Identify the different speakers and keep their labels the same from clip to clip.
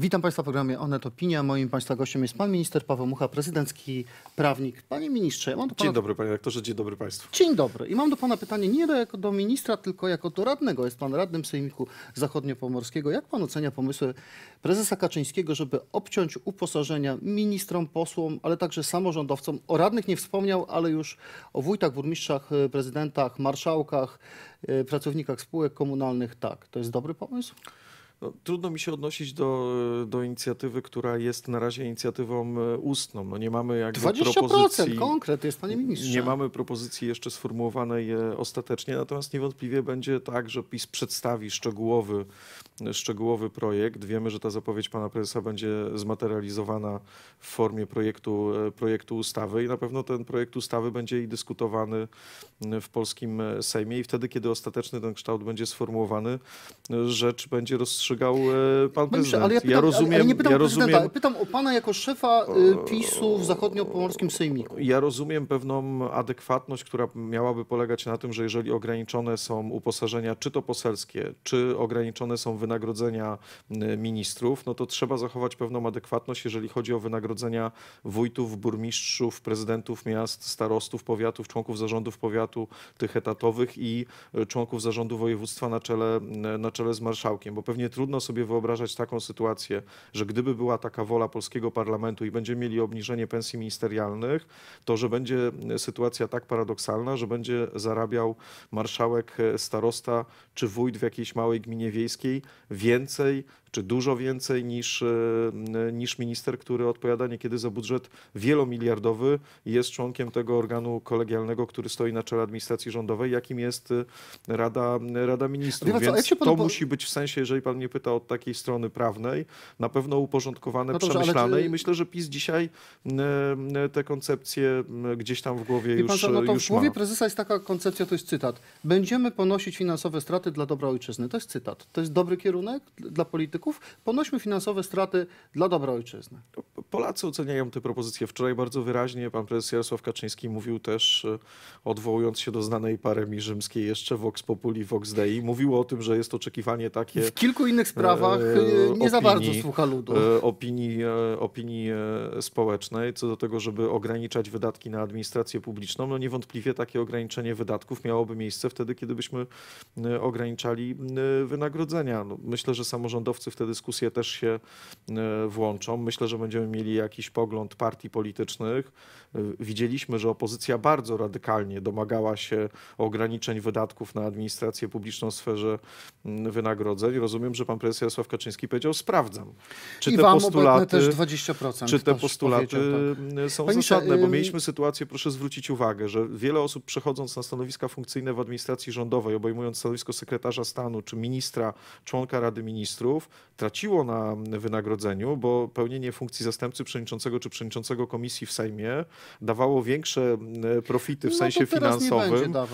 Speaker 1: Witam Państwa w programie Onet Opinia. Moim Państwa gościem jest Pan Minister Paweł Mucha, prezydencki prawnik. Panie Ministrze, ja mam do pana... Dzień
Speaker 2: dobry Panie Rektorze, dzień dobry Państwu.
Speaker 1: Dzień dobry. I mam do Pana pytanie nie jako do ministra, tylko jako do radnego. Jest Pan radnym Sejmiku Zachodniopomorskiego. Jak Pan ocenia pomysły prezesa Kaczyńskiego, żeby obciąć uposażenia ministrom, posłom, ale także samorządowcom? O radnych nie wspomniał, ale już o wójtach, burmistrzach, e, prezydentach, marszałkach, e, pracownikach spółek komunalnych. Tak, to jest dobry pomysł?
Speaker 2: No, trudno mi się odnosić do, e, do inicjatywy, która jest na razie inicjatywą e, ustną. No, nie mamy jakby 20% propozycji, konkret jest, panie ministrze. Nie mamy propozycji jeszcze sformułowanej e, ostatecznie, natomiast niewątpliwie będzie tak, że PiS przedstawi szczegółowy, szczegółowy projekt. Wiemy, że ta zapowiedź pana prezesa będzie zmaterializowana w formie projektu, projektu ustawy i na pewno ten projekt ustawy będzie i dyskutowany w polskim Sejmie i wtedy, kiedy ostateczny ten kształt będzie sformułowany, rzecz będzie rozstrzygnięta E, pan prezydent. Ale ja, pytam, ja rozumiem, ale nie pytam ja rozumiem,
Speaker 1: pytam o pana jako
Speaker 2: szefa e, PiSu w zachodniopomorskim sejmiku. Ja rozumiem pewną adekwatność, która miałaby polegać na tym, że jeżeli ograniczone są uposażenia, czy to poselskie, czy ograniczone są wynagrodzenia ministrów, no to trzeba zachować pewną adekwatność, jeżeli chodzi o wynagrodzenia wójtów, burmistrzów, prezydentów miast, starostów, powiatów, członków zarządów powiatu, tych etatowych i e, członków zarządu województwa na czele, na czele z marszałkiem, bo pewnie Trudno sobie wyobrażać taką sytuację, że gdyby była taka wola polskiego parlamentu i będziemy mieli obniżenie pensji ministerialnych, to że będzie sytuacja tak paradoksalna, że będzie zarabiał marszałek, e, starosta czy wójt w jakiejś małej gminie wiejskiej więcej czy dużo więcej niż, e, niż minister, który odpowiada niekiedy za budżet wielomiliardowy i jest członkiem tego organu kolegialnego, który stoi na czele administracji rządowej, jakim jest e, Rada, Rada Ministrów. Wie Więc to po... musi być w sensie, jeżeli pan mnie pyta od takiej strony prawnej, na pewno uporządkowane, no przemyślane i myślę, że PiS dzisiaj te koncepcje gdzieś tam w głowie Wie już, pan, no to już W głowie
Speaker 1: prezesa jest taka koncepcja, to jest cytat. Będziemy ponosić finansowe straty dla dobra ojczyzny. To jest cytat. To jest dobry kierunek dla polityki polityków, ponośmy finansowe straty dla dobra ojczyzny.
Speaker 2: Polacy oceniają te propozycje. Wczoraj bardzo wyraźnie pan prezes Jarosław Kaczyński mówił też, e, odwołując się do znanej paremii rzymskiej jeszcze Vox Populi, Vox Dei, mówił o tym, że jest oczekiwanie takie... W kilku innych sprawach e, e, nie opinii, za bardzo słucha ludu. Opinii, opinii społecznej co do tego, żeby ograniczać wydatki na administrację publiczną. No niewątpliwie takie ograniczenie wydatków miałoby miejsce wtedy, kiedy byśmy ograniczali wynagrodzenia. No myślę, że samorządowcy w tę dyskusję też się e, włączą. Myślę, że będziemy mieli jakiś pogląd partii politycznych. E, widzieliśmy, że opozycja bardzo radykalnie domagała się ograniczeń wydatków na administrację publiczną w sferze wynagrodzeń. Rozumiem, że pan prezes Jarosław Kaczyński powiedział, sprawdzam. Czy I te wam postulaty, też 20%. Czy te postulaty tak. są Panie zasadne? Bo y- mieliśmy sytuację, proszę zwrócić uwagę, że wiele osób przechodząc na stanowiska funkcyjne w administracji rządowej, obejmując stanowisko sekretarza stanu czy ministra, członka Rady Ministrów, traciło na wynagrodzeniu, bo pełnienie funkcji zastępcy przewodniczącego czy przewodniczącego komisji w Sejmie dawało większe e, profity w no sensie finansowym e,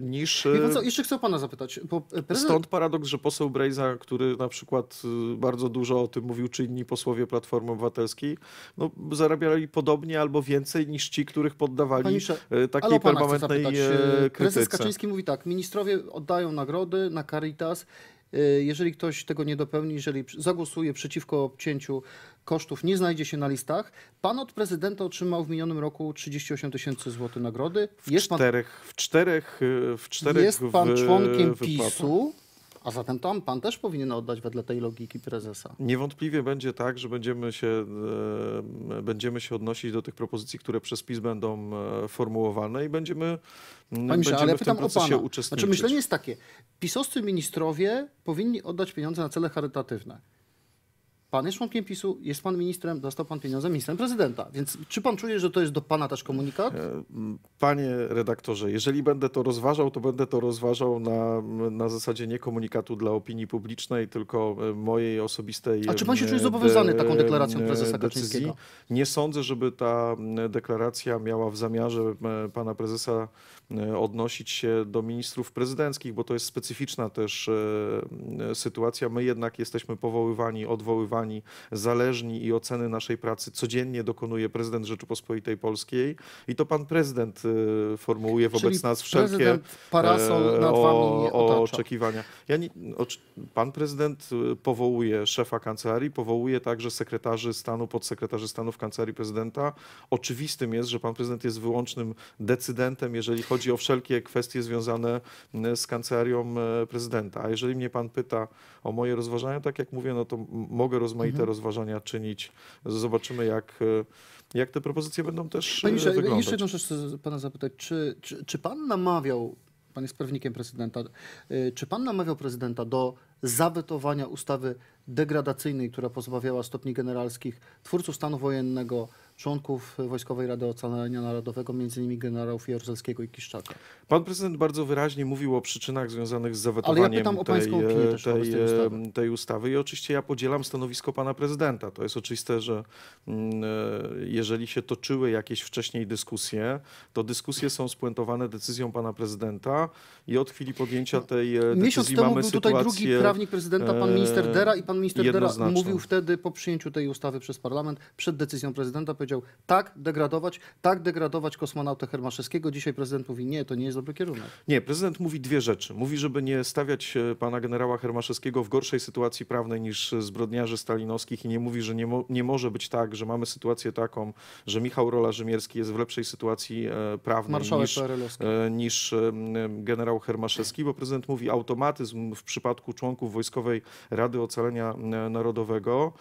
Speaker 2: niż. E, co,
Speaker 1: jeszcze chcę pana zapytać. Prezes... Stąd
Speaker 2: paradoks, że poseł Brejza, który na przykład bardzo dużo o tym mówił, czy inni posłowie Platformy Obywatelskiej, no, zarabiali podobnie albo więcej niż ci, których poddawali Panisze, takiej permanentnej krytyce. Prezes Kaczyński
Speaker 1: mówi tak, ministrowie oddają nagrody na Caritas, Y, jeżeli ktoś tego nie dopełni, jeżeli zagłosuje przeciwko obcięciu kosztów, nie znajdzie się na listach, pan od prezydenta otrzymał w minionym roku 38 tysięcy złotych nagrody.
Speaker 2: Jest w, pan, czterech, w
Speaker 1: czterech,
Speaker 2: w czterech. Y, Jest pan w, członkiem w, PiSu.
Speaker 1: A zatem to pan też powinien oddać wedle tej logiki prezesa.
Speaker 2: Niewątpliwie będzie tak, że będziemy się, e, będziemy się odnosić do tych propozycji, które przez PiS będą e, formułowane i będziemy, Panie będziemy ale ja procesie o pana. Znaczy, uczestniczyć. Znaczy myślenie jest takie, pisowscy ministrowie powinni oddać pieniądze na
Speaker 1: cele charytatywne. Pan jest członkiem PiSu, jest pan ministrem, dostał pan pieniądze ministrem prezydenta. Więc czy pan czuje, że to jest do pana też komunikat?
Speaker 2: E, panie redaktorze, jeżeli będę to rozważał, to będę to rozważał na, na zasadzie nie komunikatu dla opinii publicznej, tylko e, mojej osobistej. A czy pan się e, czuje zobowiązany de, taką deklaracją prezesa decyzji? Kaczyńskiego? Nie sądzę, żeby ta deklaracja miała w zamiarze pana prezesa odnosić się do ministrów prezydenckich, bo to jest specyficzna też sytuacja. My jednak jesteśmy powoływani, odwoływani zależni i oceny naszej pracy codziennie dokonuje prezydent Rzeczypospolitej Polskiej i to pan prezydent y, formułuje wobec Czyli nas wszelkie parasol e, nad o, oczekiwania. Ja nie, pan prezydent y, powołuje szefa kancelarii, powołuje także sekretarzy stanu, podsekretarzy stanu w kancelarii prezydenta. Oczywistym jest, że pan prezydent jest wyłącznym decydentem, jeżeli chodzi o wszelkie kwestie związane z kancelarią e, prezydenta. A jeżeli mnie pan pyta o moje rozważania, tak jak mówię, no to mogę rozważać rozmaite mhm. rozważania czynić. Zobaczymy, jak, e, jak te propozycje będą też e, Panie Jeszcze jedną
Speaker 1: rzecz chcę pana zapytać. Czy, czy, czy pan namawiał, pan jest prawnikiem prezydenta, e, czy pan namawiał prezydenta do zawetowania ustawy degradacyjnej, która pozbawiała stopni generalskich twórców stanu wojennego, członków Wojskowej Rady Ocalenia Narodowego, m.in. generałów Jaruzelskiego i Kiszczaka. Pan
Speaker 2: prezydent bardzo wyraźnie mówił o przyczynach związanych z zawetowaniem ja e, tej, tej, tej, ustawy. tej, ustawy. i oczywiście ja podzielam stanowisko pana prezydenta. To jest oczywiste, że mm, e, jeżeli się toczyły jakieś wcześniej dyskusje, to dyskusje są spuentowane decyzją pana prezydenta i od chwili podjęcia no, tej e, decyzji Miesiąc temu mamy był tutaj drugi prawnik prezydenta, pan minister Dera i pan minister Dera mówił
Speaker 1: wtedy po przyjęciu tej ustawy przez parlament, przed decyzją prezydenta, powiedział, powiedział tak degradować, tak degradować kosmonautę Hermaszewskiego. Dzisiaj prezydent mówi nie, to nie jest dobry kierunek.
Speaker 2: Nie, prezydent mówi dwie rzeczy. Mówi, żeby nie stawiać e, pana generała Hermaszewskiego w gorszej sytuacji prawnej niż zbrodniarzy stalinowskich i nie mówi, że nie, mo nie może być tak, że mamy sytuację taką, że Michał Rola-Rzymierski jest w lepszej sytuacji e, prawnej niż, e, niż generał Hermaszewski, bo prezydent mówi automatyzm w przypadku członków Wojskowej Rady Ocalenia Narodowego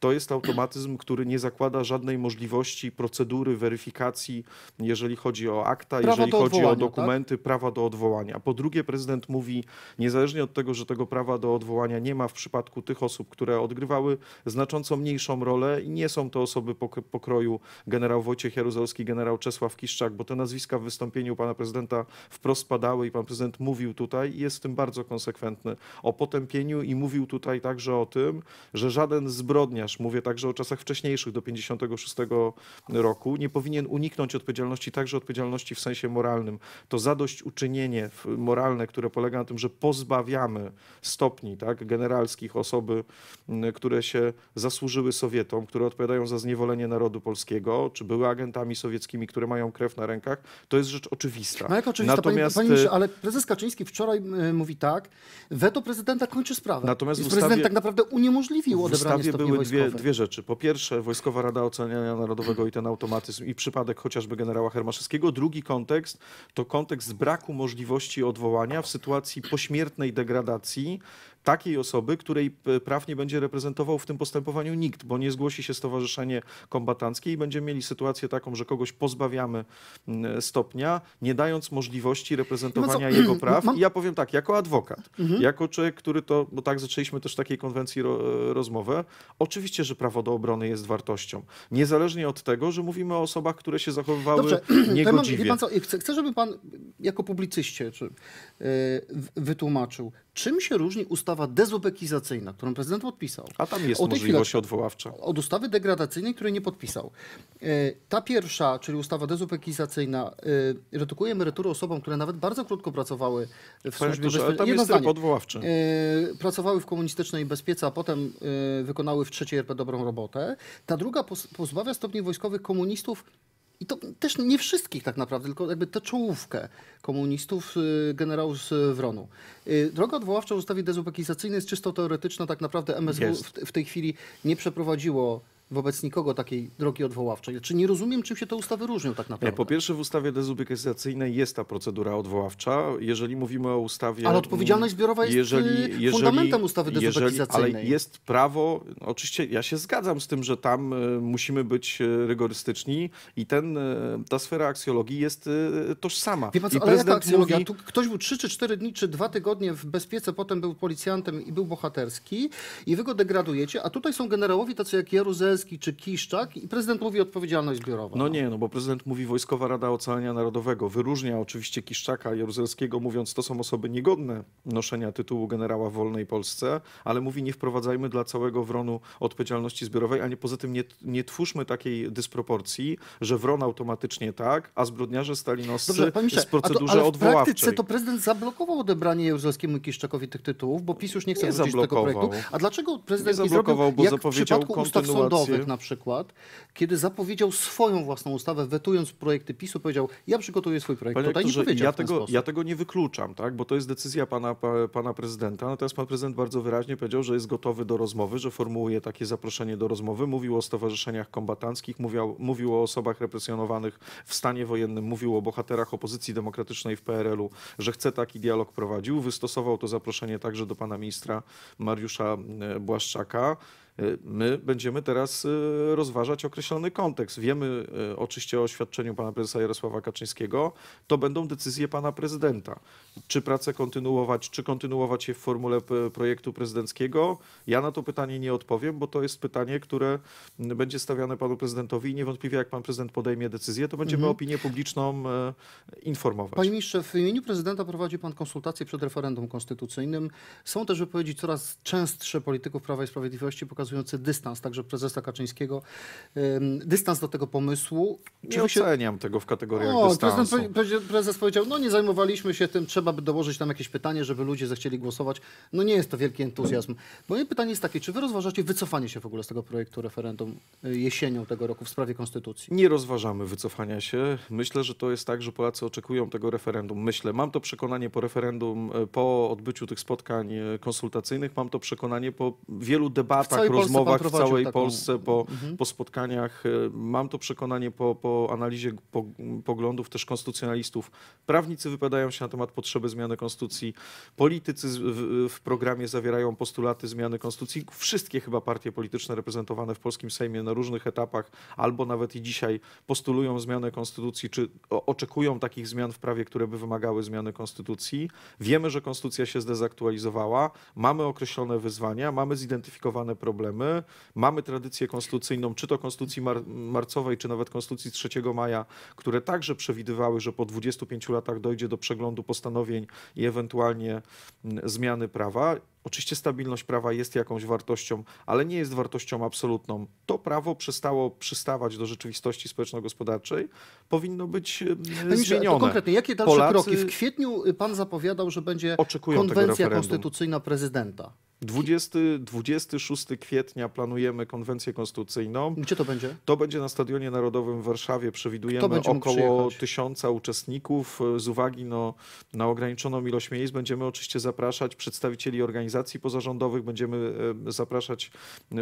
Speaker 2: to jest automatyzm, który nie zakłada żadnej możliwości procedury weryfikacji, jeżeli chodzi o akta, prawa jeżeli chodzi o tak? dokumenty, tak? prawa do odwołania. Po drugie, prezydent mówi, niezależnie od tego, że tego prawa do odwołania nie ma w przypadku tych osób, które odgrywały znacząco mniejszą rolę i nie są to osoby pokroju generał Wojciech Jaruzelski, generał Czesław Kiszczak, bo te nazwiska w wystąpieniu pana prezydenta wprost padały i pan prezydent mówił tutaj i jest w tym bardzo konsekwentny o potępieniu i mówił tutaj także o tym, że żaden zbrodnia, mówię także o czasach wcześniejszych, do 56 roku, nie powinien uniknąć odpowiedzialności, także odpowiedzialności w sensie moralnym. To zadośćuczynienie moralne, które polega na tym, że pozbawiamy stopni tak, generalskich osoby, które się zasłużyły Sowietom, które odpowiadają za zniewolenie narodu polskiego, czy były agentami sowieckimi, które mają krew na rękach, to jest rzecz oczywista. No jak oczywista, Natomiast... Panie, panie y, ale
Speaker 1: prezes Kaczyński wczoraj mówi tak, weto prezydenta kończy sprawę. Natomiast I prezydent tak naprawdę uniemożliwił odebranie w ustawie były dwie dwie, dwie
Speaker 2: rzeczy. Po pierwsze, Wojskowa Rada Oceniania Narodowego i ten automatyzm i przypadek chociażby generała Hermaszewskiego. Drugi kontekst to kontekst braku możliwości odwołania w sytuacji pośmiertnej degradacji takiej osoby, której e, praw nie będzie reprezentował w tym postępowaniu nikt, bo nie zgłosi się stowarzyszenie kombatanckie i będziemy mieli sytuację taką, że kogoś pozbawiamy stopnia, nie dając możliwości reprezentowania no jego praw. I ja powiem tak, jako adwokat, mhm. jako człowiek, który to, bo tak zaczęliśmy też w takiej konwencji ro, e, rozmowę, oczywiście, że prawo do obrony jest wartością. Niezależnie od tego, że mówimy o osobach, które się zachowywały Dobrze. niegodziwie. mam, pan
Speaker 1: co, chcę, żeby pan
Speaker 2: jako publicyście
Speaker 1: czy, e, wytłumaczył, Czym się różni ustawa dezubekizacyjna, którą prezydent podpisał? A tam jest możliwość chwili, odwoławcza. Od ustawy degradacyjnej, której nie podpisał. E, ta pierwsza, czyli ustawa dezubekizacyjna, e, redukuje emerytury osobom, które nawet bardzo krótko pracowały w Panie służbie bezpieczeństwa. Tam jest e, Pracowały w komunistycznej bezpiece, a potem wykonały w trzeciej RP dobrą robotę. Ta druga pozbawia stopni wojskowych komunistów i to też nie wszystkich tak naprawdę, tylko jakby tę czołówkę komunistów, y, generał z y, Wronu. Y, droga odwoławcza w ustawie dezubekizacyjnej jest czysto teoretyczna, tak naprawdę MSW w, w tej chwili nie przeprowadziło wobec nikogo takiej drogi odwoławczej. Czy nie rozumiem, czym się te ustawy różnią tak naprawdę?
Speaker 2: Po pierwsze w ustawie dezubekizacyjnej jest ta procedura odwoławcza. Jeżeli mówimy o ustawie... Ale odpowiedzialność zbiorowa jest jeżeli, y, fundamentem ustawy dezubekizacyjnej. ale jest prawo, no, oczywiście ja się zgadzam z tym, że tam y, musimy być y, rygorystyczni i ten, ta sfera aksjologii jest tożsama. Wie pan co, ale jaka aksjologia? Mówi...
Speaker 1: ktoś był 3 czy 4 dni, czy 2 tygodnie w bezpiece, potem był policjantem i był bohaterski
Speaker 2: i wy go degradujecie, a tutaj są
Speaker 1: generałowie tacy jak Jaruzelski, czy Kiszczak i prezydent mówi
Speaker 2: odpowiedzialność zbiorowa. No, no. nie, no bo prezydent mówi Wojskowa Rada Ocalenia Narodowego. Wyróżnia oczywiście Kiszczaka i Jaruzelskiego, mówiąc to są osoby niegodne noszenia tytułu generała w wolnej Polsce, ale mówi nie wprowadzajmy dla całego wronu odpowiedzialności zbiorowej, a nie poza tym nie, nie twórzmy takiej dysproporcji, że wron automatycznie tak, a zbrodniarze stalinowscy Dobrze, z procedurze a to, ale w odwoławczej. praktyce to
Speaker 1: prezydent zablokował odebranie Jaruzelskiemu i Kiszczakowi tych tytułów, bo PiS już nie chce nie wrócić do tego projektu. A dlaczego prezydent nie, nie zablokował, nie zrobił, bo zapowiedział kontynuację Borowek na przykład, kiedy zapowiedział swoją własną ustawę, wetując projekty PiSu, powiedział, ja przygotuję swój projekt. Panie Tutaj nie powiedział ja tego, ja tego
Speaker 2: nie wykluczam, tak? bo to jest decyzja pana, pana prezydenta. Natomiast pan prezydent bardzo wyraźnie powiedział, że jest gotowy do rozmowy, że formułuje takie zaproszenie do rozmowy. Mówił o stowarzyszeniach kombatanckich, mówił, mówił o osobach represjonowanych w stanie wojennym, mówił o bohaterach opozycji demokratycznej w PRL-u, że chce taki dialog prowadził. Wystosował to zaproszenie także do pana ministra Mariusza e, Błaszczaka. Y, my będziemy teraz y, rozważać określony kontekst. Wiemy y, oczywiście o oświadczeniu pana prezesa Jarosława Kaczyńskiego. To będą decyzje pana prezydenta. Czy pracę kontynuować, czy kontynuować je w formule projektu prezydenckiego? Ja na to pytanie nie odpowiem, bo to jest pytanie, które mm, będzie stawiane panu prezydentowi i niewątpliwie jak pan prezydent podejmie decyzję, to będziemy mhm. opinię publiczną informować. Panie ministrze, w imieniu
Speaker 1: prezydenta prowadzi pan konsultacje przed referendum konstytucyjnym. Są też wypowiedzi coraz częstsze polityków Prawa i Sprawiedliwości pokazujące, pokazujący dystans także prezesa Kaczyńskiego, dystans do tego
Speaker 2: pomysłu. Czy nie się... oceniam tego w kategoriach o, dystansu.
Speaker 1: Prezes, prezes powiedział, no nie zajmowaliśmy się tym, trzeba by dołożyć tam jakieś pytanie, żeby ludzie zechcieli głosować. No nie jest to wielki entuzjazm. Moje pytanie jest takie, czy wy rozważacie wycofanie się w ogóle z tego projektu referendum y, jesienią tego roku w sprawie konstytucji?
Speaker 2: Nie rozważamy wycofania się. Myślę, że to jest tak, że Polacy oczekują tego referendum. Myślę, mam to przekonanie po referendum, y, po odbyciu tych spotkań y, konsultacyjnych, mam to przekonanie po wielu debatach rozmowach w całej taką... Polsce, po, mhm. po spotkaniach. Y, mam to przekonanie po, po analizie poglądów też konstytucjonalistów. Prawnicy wypowiadają się na temat potrzeby zmiany konstytucji. Politycy w, w programie zawierają postulaty zmiany konstytucji. Wszystkie chyba partie polityczne reprezentowane w polskim Sejmie na różnych etapach albo nawet i dzisiaj postulują zmianę konstytucji, czy oczekują takich zmian w prawie, które by wymagały zmiany konstytucji. Wiemy, że konstytucja się zdezaktualizowała, mamy określone wyzwania, mamy zidentyfikowane problemy problemy. Mamy tradycję konstytucyjną, czy to konstytucji mar marcowej, czy nawet konstytucji 3 maja, które także przewidywały, że po 25 latach dojdzie do przeglądu postanowień i ewentualnie mm, zmiany prawa. Oczywiście stabilność prawa jest jakąś wartością, ale nie jest wartością absolutną. To prawo przestało przystawać do rzeczywistości społeczno-gospodarczej, powinno być mm, Panie zmienione. Konkretnie, jakie dalsze Polacy... kroki? W
Speaker 1: kwietniu y, pan zapowiadał, że będzie
Speaker 2: konwencja konstytucyjna
Speaker 1: prezydenta.
Speaker 2: 20, 26 kwietnia planujemy konwencję konstytucyjną. Gdzie to będzie? To będzie na Stadionie Narodowym w Warszawie. Przewidujemy około tysiąca uczestników. Z uwagi no, na ograniczoną ilość miejsc będziemy oczywiście zapraszać przedstawicieli organizacji pozarządowych, będziemy zapraszać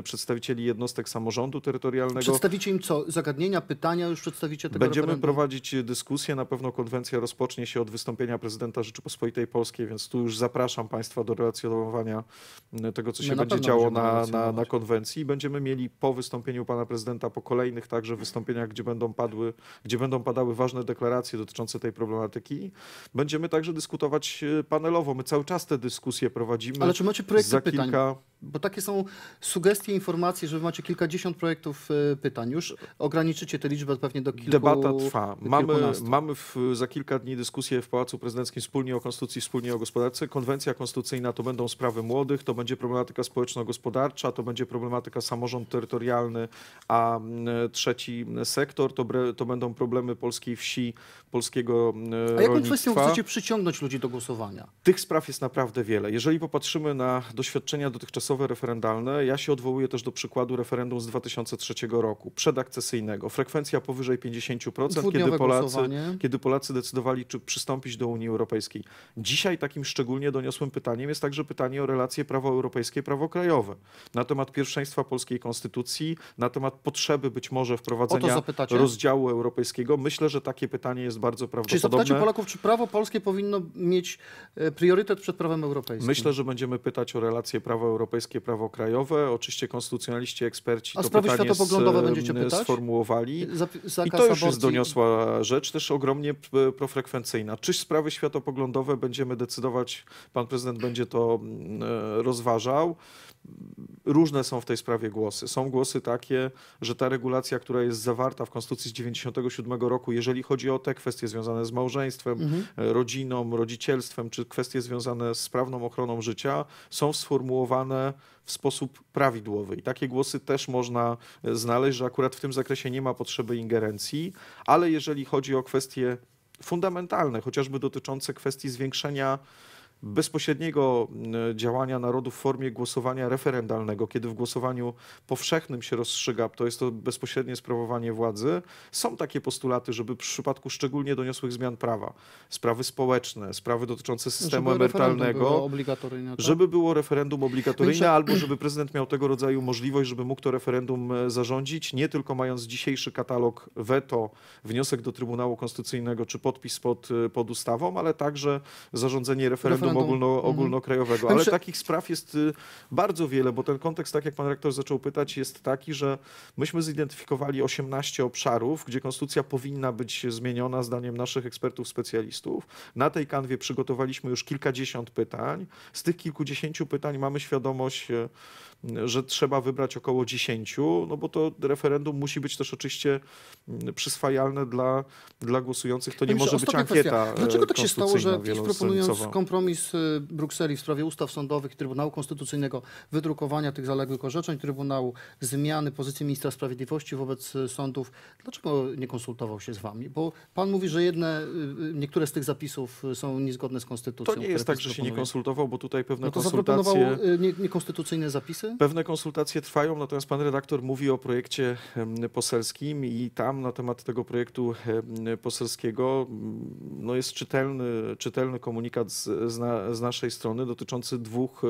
Speaker 2: przedstawicieli jednostek samorządu terytorialnego. Przedstawicie
Speaker 1: im co? Zagadnienia, pytania już przedstawicie tego Będziemy referendum?
Speaker 2: prowadzić dyskusję. Na pewno konwencja rozpocznie się od wystąpienia prezydenta Rzeczypospolitej Polskiej, więc tu już zapraszam Państwa do relacjonowania E, tego, co się no, będzie działo na, na, na konwencji. Będziemy mieli po wystąpieniu pana prezydenta, po kolejnych także wystąpieniach, gdzie będą, padły, gdzie będą padały ważne deklaracje dotyczące tej problematyki. Będziemy także dyskutować e, panelowo. My cały czas te dyskusje prowadzimy. Ale czy macie projekty pytań? Kilka...
Speaker 1: Bo takie są sugestie, informacje, że macie kilkadziesiąt projektów e, pytań. Już ograniczycie tę liczbę pewnie do kilku. Debata trwa. Mamy,
Speaker 2: mamy w, za kilka dni dyskusję w Pałacu Prezydenckim wspólnie o konstytucji, wspólnie o gospodarce. Konwencja konstytucyjna to będą sprawy młodych, to będzie problematyka społeczno-gospodarcza, to będzie problematyka samorząd terytorialny, a trzeci sektor to, to będą problemy polskiej wsi, polskiego rolnictwa. E, a jaką kwestią chcecie
Speaker 1: przyciągnąć ludzi do głosowania?
Speaker 2: Tych spraw jest naprawdę wiele. Jeżeli popatrzymy na doświadczenia dotychczasowe referendalne, ja się odwołuję też do przykładu referendum z 2003 roku, przedakcesyjnego. Frekwencja powyżej 50%, kiedy Polacy, kiedy Polacy decydowali, czy przystąpić do Unii Europejskiej. Dzisiaj takim szczególnie doniosłym pytaniem jest także pytanie o relacje prawo europejskie prawo krajowe, na temat pierwszeństwa polskiej konstytucji, na temat potrzeby być może wprowadzenia rozdziału europejskiego. Myślę, że takie pytanie jest bardzo prawdopodobne. Czy zapytacie Polaków,
Speaker 1: czy prawo polskie powinno mieć e, priorytet przed prawem europejskim? Myślę, że
Speaker 2: będziemy pytać o relacje prawo europejskie, prawo krajowe. Oczywiście konstytucjonaliści, eksperci A to sprawy pytanie światopoglądowe będziecie pytać? sformułowali. I to już jest doniosła rzecz, też ogromnie profrekwencyjna. Czyż sprawy światopoglądowe będziemy decydować, pan prezydent będzie to rozwiązał, rozważał. Różne są w tej sprawie głosy. Są głosy takie, że ta regulacja, która jest zawarta w Konstytucji z 97 roku, jeżeli chodzi o te kwestie związane z małżeństwem, mhm. E, rodziną, rodzicielstwem, czy kwestie związane z prawną ochroną życia, są sformułowane w sposób prawidłowy. I takie głosy też można e, znaleźć, że akurat w tym zakresie nie ma potrzeby ingerencji, ale jeżeli chodzi o kwestie fundamentalne, chociażby dotyczące kwestii zwiększenia bezpośredniego mm, działania narodu w formie głosowania referendalnego, kiedy w głosowaniu powszechnym się rozstrzyga, to jest to bezpośrednie sprawowanie władzy. Są takie postulaty, żeby w przypadku szczególnie doniosłych zmian prawa, sprawy społeczne, sprawy dotyczące systemu żeby emerytalnego, było tak? żeby było referendum obligatoryjne, albo żeby prezydent miał tego rodzaju możliwość, żeby mógł to referendum e, zarządzić, nie tylko mając dzisiejszy katalog weto, wniosek do Trybunału Konstytucyjnego czy podpis pod, e, pod ustawą, ale także zarządzenie referendum ogólno, mhm. ogólnokrajowego. Ale takich spraw jest y, bardzo wiele, bo ten kontekst, tak jak pan rektor zaczął pytać, jest taki, że myśmy zidentyfikowali 18 obszarów, gdzie konstytucja powinna być zmieniona, zdaniem naszych ekspertów, specjalistów. Na tej kanwie przygotowaliśmy już kilkadziesiąt pytań. Z tych kilkudziesięciu pytań mamy świadomość, e, że trzeba wybrać około 10, no bo to referendum musi być też oczywiście mm, przyswajalne dla, dla głosujących. To nie może być ankieta. Kwestia. Dlaczego tak się stało, że proponując
Speaker 1: kompromis y, Brukseli w sprawie ustaw sądowych Trybunału Konstytucyjnego, wydrukowania tych zaległych orzeczeń Trybunału, zmiany pozycji ministra sprawiedliwości wobec y, sądów, dlaczego nie konsultował się z wami? Bo pan mówi, że jedne, y, niektóre z tych zapisów są niezgodne z
Speaker 2: konstytucją. To nie jest tak, że się nie konsultował, bo tutaj pewne no to konsultacje... zaproponował
Speaker 1: niekonstytucyjne zapisy?
Speaker 2: Pewne konsultacje trwają, natomiast pan redaktor mówi o projekcie poselskim i tam na temat tego projektu poselskiego mm, no jest czytelny, czytelny komunikat z, z, na, z naszej strony dotyczący dwóch,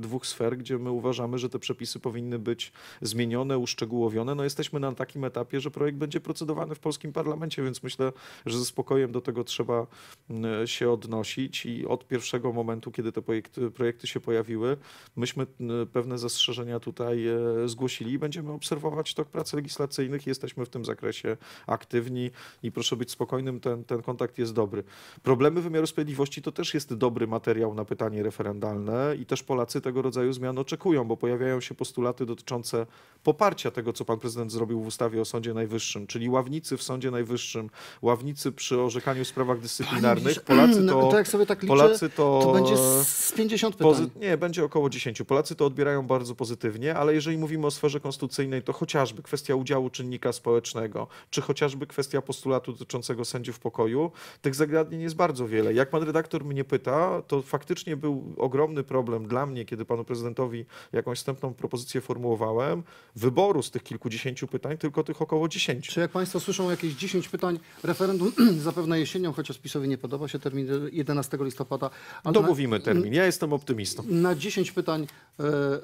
Speaker 2: dwóch sfer, gdzie my uważamy, że te przepisy powinny być zmienione, uszczegółowione. No jesteśmy na takim etapie, że projekt będzie procedowany w polskim parlamencie, więc myślę, że ze spokojem do tego trzeba mm, się odnosić i od pierwszego momentu, kiedy te projekty, projekty się pojawiły, myśmy mm, pewne zasady zastrzeżenia tutaj e, zgłosili. Będziemy obserwować tok prac legislacyjnych. Jesteśmy w tym zakresie aktywni i proszę być spokojnym, ten, ten kontakt jest dobry. Problemy wymiaru sprawiedliwości to też jest dobry materiał na pytanie referendalne i też Polacy tego rodzaju zmian oczekują, bo pojawiają się postulaty dotyczące poparcia tego, co pan prezydent zrobił w ustawie o Sądzie Najwyższym, czyli ławnicy w Sądzie Najwyższym, ławnicy przy orzekaniu w sprawach dyscyplinarnych. Polacy no, to. tak liczę, Polacy to, to będzie z 50 pytań. Nie, będzie około 10. Polacy to odbierają bardzo bardzo pozytywnie, ale jeżeli mówimy o sferze konstytucyjnej, to chociażby kwestia udziału czynnika społecznego, czy chociażby kwestia postulatu dotyczącego sędziów pokoju, tych zagadnień jest bardzo wiele. Jak pan redaktor mnie pyta, to faktycznie był ogromny problem dla mnie, kiedy panu prezydentowi jakąś wstępną propozycję formułowałem, wyboru z tych kilkudziesięciu pytań, tylko tych około dziesięciu. Czy jak państwo
Speaker 1: słyszą jakieś dziesięć pytań, referendum zapewne jesienią, chociaż PiSowi nie podoba się termin 11
Speaker 2: listopada. Ale Domówimy na, termin, ja jestem optymistą.
Speaker 1: Na dziesięć pytań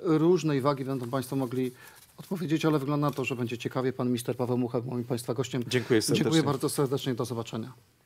Speaker 1: y, różnej wagi będą Państwo mogli odpowiedzieć, ale wygląda na to, że będzie ciekawie. Pan minister Paweł Mucha moim Państwa gościem. Dziękuję serdecznie. Dziękuję bardzo serdecznie. Do zobaczenia.